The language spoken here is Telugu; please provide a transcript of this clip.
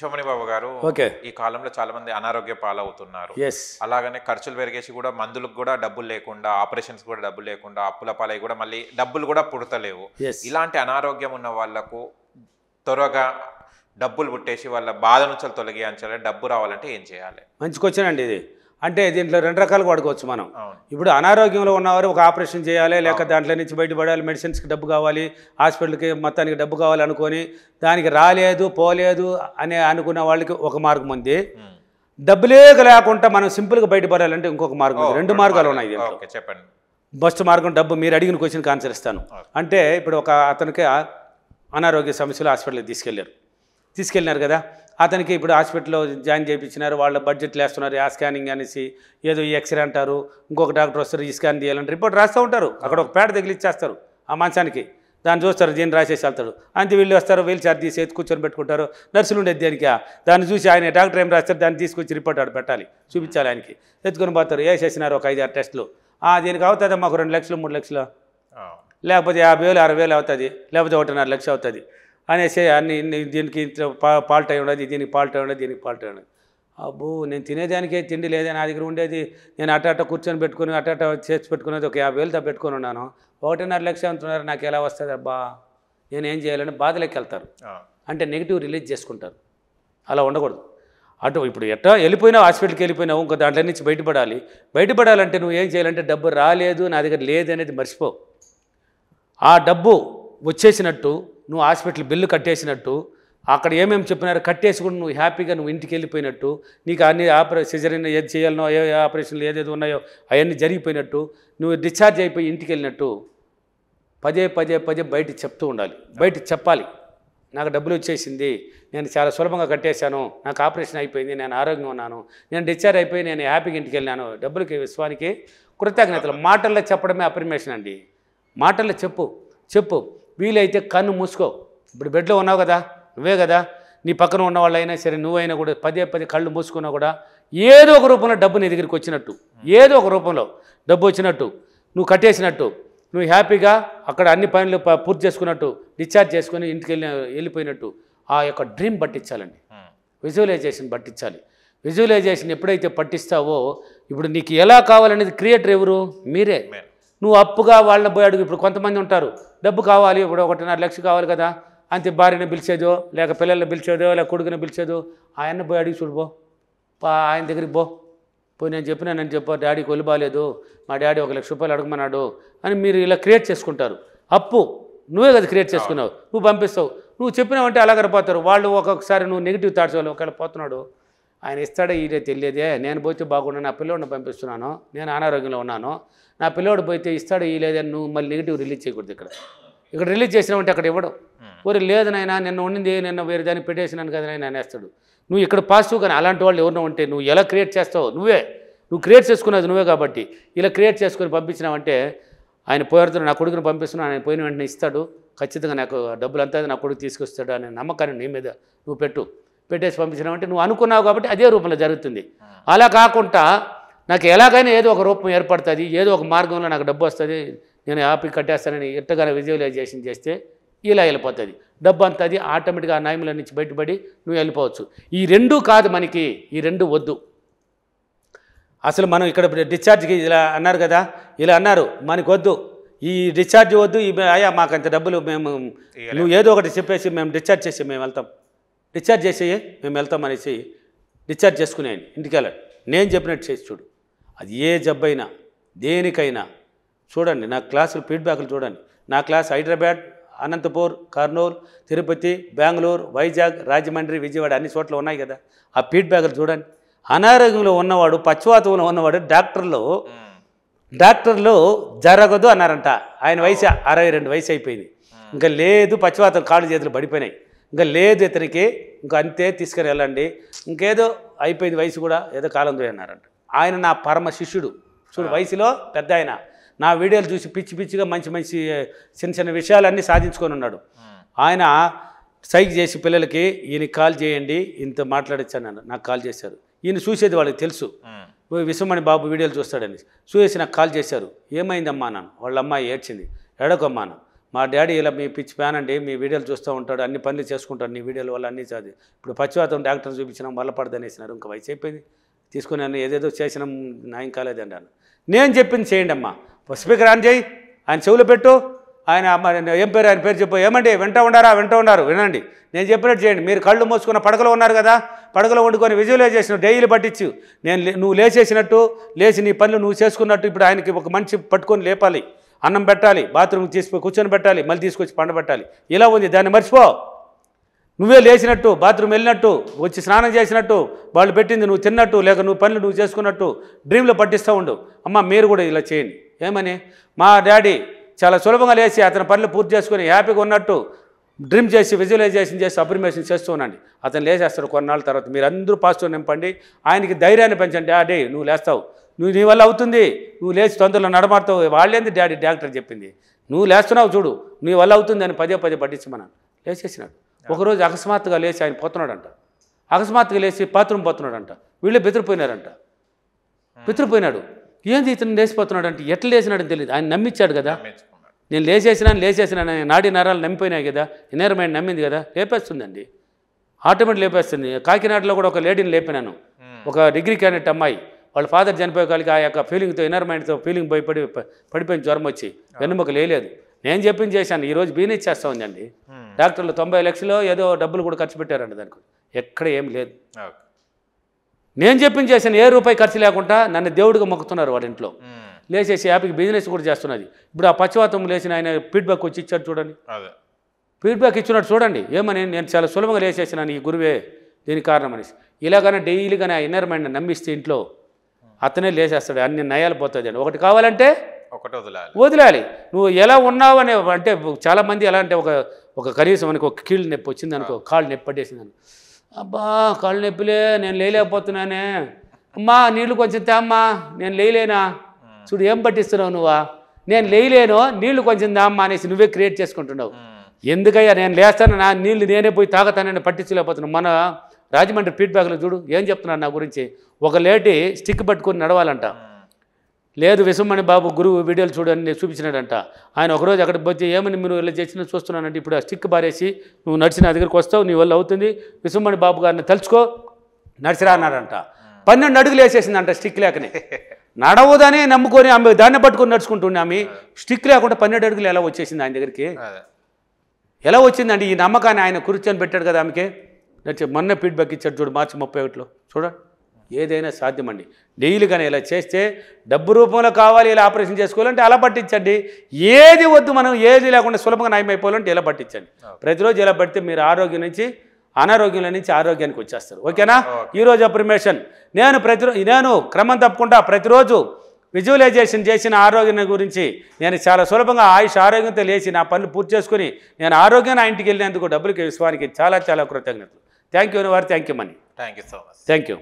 శోమణి బాబు గారు ఓకే ఈ కాలంలో చాలా మంది అనారోగ్య పాలవుతున్నారు అలాగనే ఖర్చులు పెరిగేసి కూడా మందులకు కూడా డబ్బులు లేకుండా ఆపరేషన్స్ కూడా డబ్బులు లేకుండా అప్పుల పాలై కూడా మళ్ళీ డబ్బులు కూడా పుడతలేవు ఇలాంటి అనారోగ్యం ఉన్న వాళ్లకు త్వరగా డబ్బులు పుట్టేసి వాళ్ళ బాధ నుంచి తొలగించాలి డబ్బు రావాలంటే ఏం చేయాలి మంచి క్వశ్చన్ అండి ఇది అంటే దీంట్లో రెండు రకాలుగా వాడుకోవచ్చు మనం ఇప్పుడు అనారోగ్యంలో ఉన్నవారు ఒక ఆపరేషన్ చేయాలి లేక దాంట్లో నుంచి బయటపడాలి మెడిసిన్స్కి డబ్బు కావాలి హాస్పిటల్కి మొత్తానికి డబ్బు కావాలి అనుకొని దానికి రాలేదు పోలేదు అని అనుకున్న వాళ్ళకి ఒక మార్గం ఉంది డబ్బు లేక లేకుండా మనం సింపుల్గా బయటపడాలంటే ఇంకొక మార్గం రెండు మార్గాలు ఉన్నాయి చెప్పండి బస్ట్ మార్గం డబ్బు మీరు అడిగిన క్వశ్చన్కి ఆన్సర్ ఇస్తాను అంటే ఇప్పుడు ఒక అతనికి అనారోగ్య సమస్యలు హాస్పిటల్కి తీసుకెళ్ళారు తీసుకెళ్ళినారు కదా అతనికి ఇప్పుడు హాస్పిటల్లో జాయిన్ చేయించినారు వాళ్ళ బడ్జెట్ వేస్తున్నారు ఆ స్కానింగ్ అనేసి ఏదో ఈ ఎక్స్రే అంటారు ఇంకొక డాక్టర్ వస్తారు ఈ స్కాన్ తీయాలని రిపోర్ట్ రాస్తూ ఉంటారు అక్కడ ఒక పేడ తగిలిచ్చేస్తారు ఆ మంచానికి దాన్ని చూస్తారు దీన్ని రాసేసి వెళ్తాడు అంతే వీళ్ళు వస్తారు వీళ్ళు చార్జ్ తీసి ఎత్తు కూర్చొని పెట్టుకుంటారు నర్సులు ఉండేది దానికి దాన్ని చూసి ఆయన డాక్టర్ ఏం రాస్తారు దాన్ని తీసుకొచ్చి రిపోర్ట్ ఆడు పెట్టాలి చూపించాలి ఆయనకి ఎత్తుకొని పోతారు వేసేసినారు ఒక ఐదు ఆరు టెస్టులు దీనికి అవుతుంది మాకు రెండు లక్షలు మూడు లక్షలు లేకపోతే యాభై వేలు అరవై వేలు అవుతుంది లేకపోతే ఒకటిన్నర లక్ష అవుతుంది అనేసి అన్ని దీనికి పాల్ట్ అయి ఉండదు దీనికి పాల్ట్ అయి ఉండదు దీనికి పాల్ట్ అయి ఉండదు అబ్బో నేను తినేదానికే తిండి లేదని నా దగ్గర ఉండేది నేను అట్ట అట్ట కూర్చొని పెట్టుకుని అట్ట అట్ట చేసి పెట్టుకునేది ఒక యాభై వేలు పెట్టుకుని ఉన్నాను ఒకటిన్నర లక్ష అంటున్నారు నాకు ఎలా వస్తుంది అబ్బా నేను ఏం చేయాలని బాధలోకి వెళ్తారు అంటే నెగిటివ్ రిలీజ్ చేసుకుంటారు అలా ఉండకూడదు అటు ఇప్పుడు ఎట్ట వెళ్ళిపోయినావు హాస్పిటల్కి వెళ్ళిపోయినావు ఇంకా దాంట్లో నుంచి బయటపడాలి బయటపడాలంటే నువ్వు ఏం చేయాలంటే డబ్బు రాలేదు నా దగ్గర లేదు అనేది మర్చిపో ఆ డబ్బు వచ్చేసినట్టు నువ్వు హాస్పిటల్ బిల్లు కట్టేసినట్టు అక్కడ ఏమేమి చెప్పినారో కట్టేసి కూడా నువ్వు హ్యాపీగా నువ్వు ఇంటికి వెళ్ళిపోయినట్టు నీకు అన్ని ఆపరే సిజరిన్ ఏది చేయాలనో ఏ ఆపరేషన్లు ఏదేది ఉన్నాయో అవన్నీ జరిగిపోయినట్టు నువ్వు డిశ్చార్జ్ అయిపోయి ఇంటికి వెళ్ళినట్టు పదే పదే పదే బయట చెప్తూ ఉండాలి బయట చెప్పాలి నాకు డబ్బులు వచ్చేసింది నేను చాలా సులభంగా కట్టేశాను నాకు ఆపరేషన్ అయిపోయింది నేను ఆరోగ్యంగా ఉన్నాను నేను డిశ్చార్జ్ అయిపోయి నేను హ్యాపీగా ఇంటికి వెళ్ళాను డబ్బులకి విశ్వానికి కృతజ్ఞతలు మాటల్లో చెప్పడమే అప్రిమేషన్ అండి మాటల్లో చెప్పు చెప్పు వీలైతే కన్ను మూసుకో ఇప్పుడు బెడ్లో ఉన్నావు కదా నువ్వే కదా నీ పక్కన ఉన్న వాళ్ళైనా సరే నువ్వైనా కూడా పదే పదే కళ్ళు మూసుకున్నా కూడా ఏదో ఒక రూపంలో డబ్బు నీ దగ్గరికి వచ్చినట్టు ఏదో ఒక రూపంలో డబ్బు వచ్చినట్టు నువ్వు కట్టేసినట్టు నువ్వు హ్యాపీగా అక్కడ అన్ని పనులు పూర్తి చేసుకున్నట్టు డిశ్చార్జ్ చేసుకుని ఇంటికి వెళ్ళి వెళ్ళిపోయినట్టు ఆ యొక్క డ్రీమ్ పట్టించాలండి విజువలైజేషన్ పట్టించాలి విజువలైజేషన్ ఎప్పుడైతే పట్టిస్తావో ఇప్పుడు నీకు ఎలా కావాలనేది క్రియేటర్ ఎవరు మీరే నువ్వు అప్పుగా వాళ్ళని పోయి అడుగు ఇప్పుడు కొంతమంది ఉంటారు డబ్బు కావాలి ఇప్పుడు ఒకటిన్నర లక్ష కావాలి కదా అంతే భార్యను పిలిచేదో లేక పిల్లల్ని పిలిచేదో లేక కొడుకుని పిలిచేదో ఆయన్ని పోయి అడిగి చూడు పో ఆయన దగ్గరికి పో పోయి నేను చెప్పిన నేను చెప్పా డాడీకి ఒళ్ళు బాగాలేదు మా డాడీ ఒక లక్ష రూపాయలు అడగమన్నాడు అని మీరు ఇలా క్రియేట్ చేసుకుంటారు అప్పు నువ్వే కదా క్రియేట్ చేసుకున్నావు నువ్వు పంపిస్తావు నువ్వు చెప్పినావంటే అలాగ పోతారు వాళ్ళు ఒక్కొక్కసారి నువ్వు నెగిటివ్ థాట్స్ వాళ్ళు ఒకవేళ పోతున్నాడు ఆయన ఇస్తాడో ఈ తెలియదే నేను పోతే బాగుండు నా పిల్లోడిని పంపిస్తున్నాను నేను అనారోగ్యంలో ఉన్నాను నా పిల్లోడు పోతే ఇస్తాడో ఈ లేదని నువ్వు మళ్ళీ నెగిటివ్ రిలీజ్ చేయకూడదు ఇక్కడ ఇక్కడ రిలీజ్ చేసినామంటే అక్కడ ఇవ్వడు ఊరి hmm. లేదు నిన్న ఉండింది నిన్న వేరే దాన్ని పెట్టేసినాను కదా నేను వేస్తాడు నువ్వు ఇక్కడ పాజిటివ్ కానీ అలాంటి వాళ్ళు ఎవరినో ఉంటే నువ్వు ఎలా క్రియేట్ చేస్తావు నువ్వే నువ్వు క్రియేట్ చేసుకున్నది నువ్వే కాబట్టి ఇలా క్రియేట్ చేసుకుని పంపించినావంటే ఆయన పోయారు నా కొడుకుని పంపిస్తున్నాను ఆయన పోయిన వెంటనే ఇస్తాడు ఖచ్చితంగా నాకు డబ్బులు అంతా నా కొడుకు తీసుకొస్తాడు అనే నమ్మకాన్ని నీ మీద నువ్వు పెట్టు పెట్టేసి పంపించినామంటే నువ్వు అనుకున్నావు కాబట్టి అదే రూపంలో జరుగుతుంది అలా కాకుండా నాకు ఎలాగైనా ఏదో ఒక రూపం ఏర్పడుతుంది ఏదో ఒక మార్గంలో నాకు డబ్బు వస్తుంది నేను యాపి కట్టేస్తానని ఎట్టగానే విజువలైజేషన్ చేస్తే ఇలా వెళ్ళిపోతుంది డబ్బు అంత అది ఆటోమేటిక్గా ఆ నాయముల నుంచి బయటపడి నువ్వు వెళ్ళిపోవచ్చు ఈ రెండు కాదు మనకి ఈ రెండు వద్దు అసలు మనం ఇక్కడ డిశ్చార్జ్కి ఇలా అన్నారు కదా ఇలా అన్నారు మనకి వద్దు ఈ డిశ్చార్జ్ వద్దు ఈ అయ్యా మాకంత డబ్బులు మేము నువ్వు ఏదో ఒకటి చెప్పేసి మేము డిశ్చార్జ్ చేసి మేము వెళ్తాం డిశ్చార్జ్ చేసేయే మేము వెళ్తాం అనేసి డిశ్చార్జ్ ఆయన ఇంటికి వెళ్ళాడు నేను చెప్పినట్టు చేసి చూడు అది ఏ జబ్బైనా దేనికైనా చూడండి నా క్లాసులు ఫీడ్బ్యాక్లు చూడండి నా క్లాస్ హైదరాబాద్ అనంతపూర్ కర్నూలు తిరుపతి బెంగళూరు వైజాగ్ రాజమండ్రి విజయవాడ అన్ని చోట్ల ఉన్నాయి కదా ఆ ఫీడ్బ్యాక్లు చూడండి అనారోగ్యంలో ఉన్నవాడు పశ్చివాతంలో ఉన్నవాడు డాక్టర్లు డాక్టర్లు జరగదు అన్నారంట ఆయన వయసు అరవై రెండు వయసు అయిపోయింది ఇంకా లేదు పశ్చివాతం కాళ్ళు చేతులు పడిపోయినాయి ఇంకా లేదు ఇతనికి ఇంకా అంతే తీసుకుని వెళ్ళండి ఇంకేదో అయిపోయింది వయసు కూడా ఏదో కాలం అన్నారంట ఆయన నా పరమ శిష్యుడు చూడు వయసులో పెద్ద ఆయన నా వీడియోలు చూసి పిచ్చి పిచ్చిగా మంచి మంచి చిన్న చిన్న విషయాలన్నీ సాధించుకొని ఉన్నాడు ఆయన సైక్ చేసి పిల్లలకి ఈయన కాల్ చేయండి ఇంత మాట్లాడచ్చాను నాకు కాల్ చేశారు ఈయన చూసేది వాళ్ళకి తెలుసు విశ్వమణి బాబు వీడియోలు చూస్తాడని చూసి నాకు కాల్ చేశారు ఏమైందమ్మా నాన్న వాళ్ళ అమ్మాయి ఏడ్చింది ఎడకమ్మా నాన్న మా డాడీ ఇలా మీ పిచ్చి ఫ్యాన్ అండి మీ వీడియోలు చూస్తూ ఉంటాడు అన్ని పనులు చేసుకుంటాడు నీ వీడియోల వల్ల అన్నీ చదివి ఇప్పుడు పచ్చివాతం డాక్టర్ చూపించినాం వల్లపడదనేసినారు ఇంకా వయసు అయిపోయింది తీసుకుని నేను ఏదేదో చేసినాం నాయం కాలేదండి అన్నాను నేను చెప్పింది చేయండి అమ్మా స్పీకర్ ఆన్ చేయి ఆయన చెవులు పెట్టు ఆయన ఏం పేరు ఆయన పేరు చెప్పు ఏమండి వింటూ ఉండారా వింటూ ఉన్నారు వినండి నేను చెప్పినట్టు చేయండి మీరు కళ్ళు మూసుకున్న పడకలో ఉన్నారు కదా పడకలో వండుకొని విజువలైజేషన్ డైలీ పట్టించు నేను నువ్వు లేచేసినట్టు లేచి నీ పనులు నువ్వు చేసుకున్నట్టు ఇప్పుడు ఆయనకి ఒక మంచి పట్టుకొని లేపాలి అన్నం పెట్టాలి బాత్రూమ్కి తీసుకుని కూర్చొని పెట్టాలి మళ్ళీ తీసుకొచ్చి పండబెట్టాలి ఇలా ఉంది దాన్ని మర్చిపో నువ్వే లేచినట్టు బాత్రూమ్ వెళ్ళినట్టు వచ్చి స్నానం చేసినట్టు వాళ్ళు పెట్టింది నువ్వు తిన్నట్టు లేక నువ్వు పనులు నువ్వు చేసుకున్నట్టు డ్రీమ్లో పట్టిస్తూ ఉండు అమ్మ మీరు కూడా ఇలా చేయండి ఏమని మా డాడీ చాలా సులభంగా లేచి అతని పనులు పూర్తి చేసుకుని హ్యాపీగా ఉన్నట్టు డ్రీమ్ చేసి విజువలైజేషన్ చేసి అప్రిమేషన్ చేస్తూ ఉండండి అతను లేచేస్తాడు కొన్నాళ్ళ తర్వాత మీరు అందరూ పాస్టర్ నింపండి ఆయనకి ధైర్యాన్ని పెంచండి ఆ డే నువ్వు లేస్తావు నువ్వు నీ వల్ల అవుతుంది నువ్వు లేచి తొందరలో నడమాడుతావు వాళ్ళేంది డాడీ డాక్టర్ చెప్పింది నువ్వు లేస్తున్నావు చూడు నీ వల్ల అవుతుంది అని పదే పదే పట్టించమన్నాను లేచేసినాడు ఒకరోజు అకస్మాత్తుగా లేచి ఆయన పోతున్నాడంట అకస్మాత్తుగా లేచి బాత్రూమ్ పోతున్నాడంట వీళ్ళు బెదిరిపోయినారంట బెదిరిపోయినాడు ఏంది ఇతను అంటే ఎట్లా లేచినాడని తెలియదు ఆయన నమ్మించాడు కదా నేను లేచేసినాను లేచేసినాను నాడి నరాలు నమ్మిపోయినాయి కదా ఆయన నమ్మింది కదా లేపేస్తుందండి ఆటోమేటిక్ లేపేస్తుంది కాకినాడలో కూడా ఒక లేడీని లేపినాను ఒక డిగ్రీ క్యాండిడేట్ అమ్మాయి వాళ్ళ ఫాదర్ చనిపోయేకాలికి ఆ యొక్క ఫీలింగ్తో ఇన్నర్ మైండ్తో ఫీలింగ్ పోయి పడిపోయిన జ్వరం వచ్చి వెన్నుముక లేలేదు నేను చెప్పింది చేశాను ఈరోజు బీనేజ్ చేస్తా ఉందండి డాక్టర్లు తొంభై లక్షలు ఏదో డబ్బులు కూడా ఖర్చు పెట్టారండి దానికి ఎక్కడ ఏం లేదు నేను చెప్పింది చేశాను ఏ రూపాయి ఖర్చు లేకుండా నన్ను దేవుడిగా మొక్కుతున్నారు వాళ్ళ ఇంట్లో లేచేసి యాప్కి బిజినెస్ కూడా చేస్తున్నది ఇప్పుడు ఆ పశ్చివాతం లేచిన ఆయన ఫీడ్బ్యాక్ వచ్చి ఇచ్చాడు చూడండి ఫీడ్బ్యాక్ ఇచ్చినట్టు చూడండి ఏమని నేను చాలా సులభంగా లేచేసినాను ఈ గురువే దీని కారణం అనేసి ఇలాగనే డైలీగానే ఆ ఇన్నర్ మైండ్ నమ్మిస్తే ఇంట్లో అతనే లేచేస్తాడు అన్ని నయాలు పోతుంది అండి ఒకటి కావాలంటే ఒకటి వదలాలి వదిలాలి నువ్వు ఎలా ఉన్నావు అనే అంటే చాలామంది ఎలా అంటే ఒక ఒక కనీసం మనకు ఒక కీళ్ళు నొప్పి వచ్చింది అనుకో కాళ్ళు నొప్పి పట్టేసింది అబ్బా కాళ్ళు నొప్పిలే నేను లేకపోతున్నానే అమ్మా నీళ్ళు కొంచెం తేమ్మా నేను లేయలేనా చూడు ఏం పట్టిస్తున్నావు నువ్వా నేను లేయలేను నీళ్ళు కొంచెం తేమ్మా అనేసి నువ్వే క్రియేట్ చేసుకుంటున్నావు ఎందుకయ్యా నేను లేస్తాను నా నీళ్ళు నేనే పోయి తాగతానని పట్టించలేకపోతున్నాను మన రాజమండ్రి ఫీడ్బ్యాక్లో చూడు ఏం చెప్తున్నాను నా గురించి ఒక లేటీ స్టిక్ పట్టుకొని నడవాలంట లేదు విశ్వమణి బాబు గురువు వీడియోలు చూడని చూపించినాడంట ఆయన ఒకరోజు అక్కడికి పోతే ఏమని మీరు ఇలా చేసినా చూస్తున్నానంటే ఇప్పుడు ఆ స్టిక్ బారేసి నువ్వు నడిచిన దగ్గరికి వస్తావు నీ వల్ల అవుతుంది విశ్వమణి బాబు గారిని తలుచుకో నడిచిరా అన్నాడంట పన్నెండు అడుగులు వేసేసిందంట స్టిక్ లేకనే నడవదని నమ్ముకొని ఆమె దాన్ని పట్టుకొని నడుచుకుంటుండే ఆమె స్టిక్ లేకుండా పన్నెండు అడుగులు ఎలా వచ్చేసింది ఆయన దగ్గరికి ఎలా వచ్చిందండి ఈ నమ్మకాన్ని ఆయన కూర్చొని పెట్టాడు కదా ఆమెకి నేను మొన్న ఫీడ్బ్యాక్ ఇచ్చాడు చూడు మార్చి ముప్పై ఒకటిలో చూడండి ఏదైనా సాధ్యమండి డైలీగానే ఇలా చేస్తే డబ్బు రూపంలో కావాలి ఇలా ఆపరేషన్ చేసుకోవాలంటే అలా పట్టించండి ఏది వద్దు మనం ఏది లేకుండా సులభంగా నయం అయిపోవాలంటే ఇలా పట్టించండి ప్రతిరోజు ఇలా పడితే మీరు ఆరోగ్యం నుంచి అనారోగ్యంలో నుంచి ఆరోగ్యానికి వచ్చేస్తారు ఓకేనా ఈరోజు అప్రిమేషన్ నేను ప్రతిరోజు నేను క్రమం తప్పకుండా ప్రతిరోజు విజువలైజేషన్ చేసిన ఆరోగ్యం గురించి నేను చాలా సులభంగా ఆయుష్ ఆరోగ్యంతో లేచి నా పనులు పూర్తి చేసుకుని నేను ఆరోగ్యాన్ని ఆ ఇంటికి వెళ్ళినందుకు డబ్బులకి విశ్వానికి చాలా చాలా కృతజ్ఞతలు థ్యాంక్ యూ వారు thank you money thank you so much thank you